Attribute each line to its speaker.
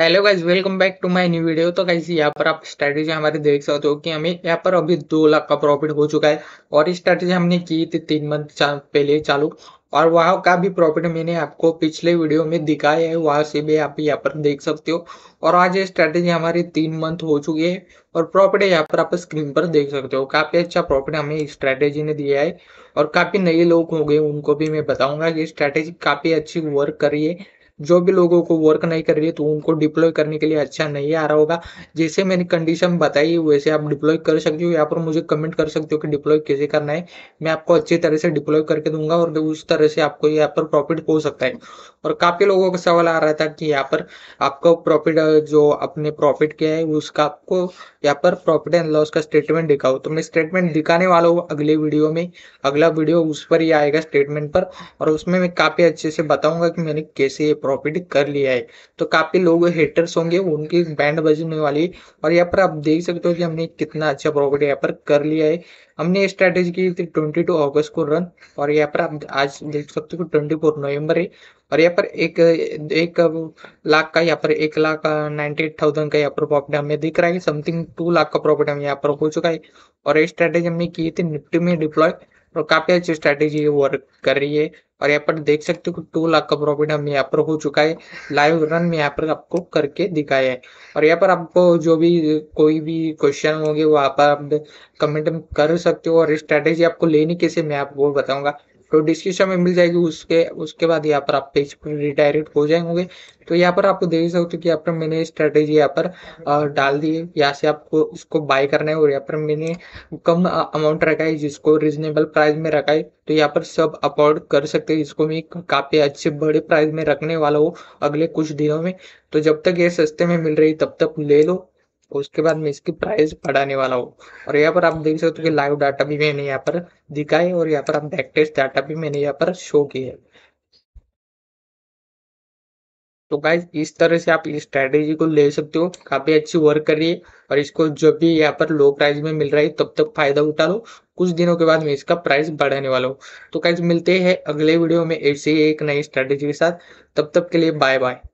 Speaker 1: hello guys welcome back to my new video तो guys यहाँ पर आप स्ट्रैटेजी हमारे देख सकते हो कि हमें यहाँ पर अभी दो लाख का प्रॉफिट हो चुका है और इस स्ट्रैटेजी हमने की थी तीन मंथ पहले चालू और वहाँ का भी प्रॉफिट मैंने आपको पिछले वीडियो में दिखाया है वहाँ से भी आप यहाँ पर देख सकते हो और आज ये स्ट्रैटेजी हमारी तीन मंथ हो चुकी है और प्रॉफिट यहाँ पर आप स्क्रीन पर देख सकते हो काफ़ी अच्छा प्रॉफिट हमें इस स्ट्रैटेजी ने दिया है और काफ़ी नए लोग हो गए उनको भी मैं बताऊंगा कि स्ट्रैटेजी काफ़ी अच्छी वर्क करी है जो भी लोगों को वर्क नहीं कर रही है तो उनको डिप्लॉय करने के लिए अच्छा नहीं आ रहा होगा जैसे मैंने कंडीशन बताई वैसे आप डिप्लॉय कर सकते हो यहाँ पर मुझे कमेंट कर सकते हो कि डिप्लॉय कैसे करना है मैं आपको अच्छी तरह से डिप्लॉय करके दूंगा और उस तरह से आपको यहाँ पर प्रॉफिट हो सकता है और काफी लोगों का सवाल आ रहा था कि यहाँ पर आपका प्रॉफिट जो अपने प्रॉफिट किया है उसका आपको यहाँ पर प्रॉफिट एंड लॉस का स्टेटमेंट दिखाओ तो मैं स्टेटमेंट दिखाने वाला हूँ अगले वीडियो में अगला वीडियो उस पर ही आएगा स्टेटमेंट पर और उसमें मैं काफी अच्छे से बताऊंगा कि मैंने कैसे ये प्रॉफिट कर लिया है तो काफ़ी लोग हेटर्स होंगे उनकी बैंड बजने वाली और यहाँ पर आप देख सकते हो कि हमने कितना अच्छा प्रॉफिट यहाँ पर कर लिया है हमने स्ट्रैटेजी की थी ट्वेंटी टू ऑगस्ट को रन और यहाँ पर आप आज देख सकते हो ट्वेंटी फोर नवम्बर है और यहाँ पर एक एक लाख का यहाँ पर एक लाख नाइनटी एट थाउजेंड का यहाँ पर प्रॉफिट हमें दिख रहा है समथिंग टू लाख का प्रॉफिट हमें यहाँ पर हो चुका है और ये स्ट्रैटेजी हमने की थी निफ्टी में डिप्लॉय और तो काफी अच्छी स्ट्रेटेजी वर्क कर रही है और यहाँ पर देख सकते हो टू लाख का प्रॉफिट हम यहाँ पर हो चुका है लाइव रन में यहाँ पर आपको करके दिखाया है और यहाँ पर आपको जो भी कोई भी क्वेश्चन होंगे वहाँ पर आप कमेंट कर सकते हो और स्ट्रेटेजी आपको लेनी कैसे मैं आपको बताऊंगा तो डिस्क्रिप्शन में मिल जाएगी उसके उसके बाद यहाँ पर आप पेज पर रिडायरेक्ट हो जाएंगे तो यहाँ पर आपको देख सकते हो कि यहाँ पर मैंने स्ट्रेटेजी यहाँ पर डाल दी है यहाँ से आपको इसको बाय करना है और यहाँ पर मैंने कम अमाउंट रखा है जिसको रिजनेबल प्राइस में रखा है तो यहाँ पर सब अफोर्ड कर सकते हैं इसको मैं काफ़ी अच्छे बड़े प्राइस में रखने वाला हूँ अगले कुछ दिनों में तो जब तक ये सस्ते में मिल रही तब तक ले लो उसके बाद में इसकी प्राइस बढ़ाने वाला हूँ और यहाँ पर आप देख सकते हो कि लाइव डाटा भी मैंने यहाँ पर दिखाई और यहाँ पर आप बैकटेस्ट डाटा भी मैंने यहाँ पर शो की है तो गाइज इस तरह से आप इस स्ट्रैटेजी को ले सकते हो काफ़ी अच्छी वर्क कर रही है और इसको जब भी यहाँ पर लो प्राइस में मिल रहा है तब तक फायदा उठा लो कुछ दिनों के बाद मैं इसका प्राइस बढ़ाने वाला हूँ तो गाइज मिलते हैं अगले वीडियो में ऐसे ही एक नई स्ट्रैटेजी के साथ तब तक के लिए बाय बाय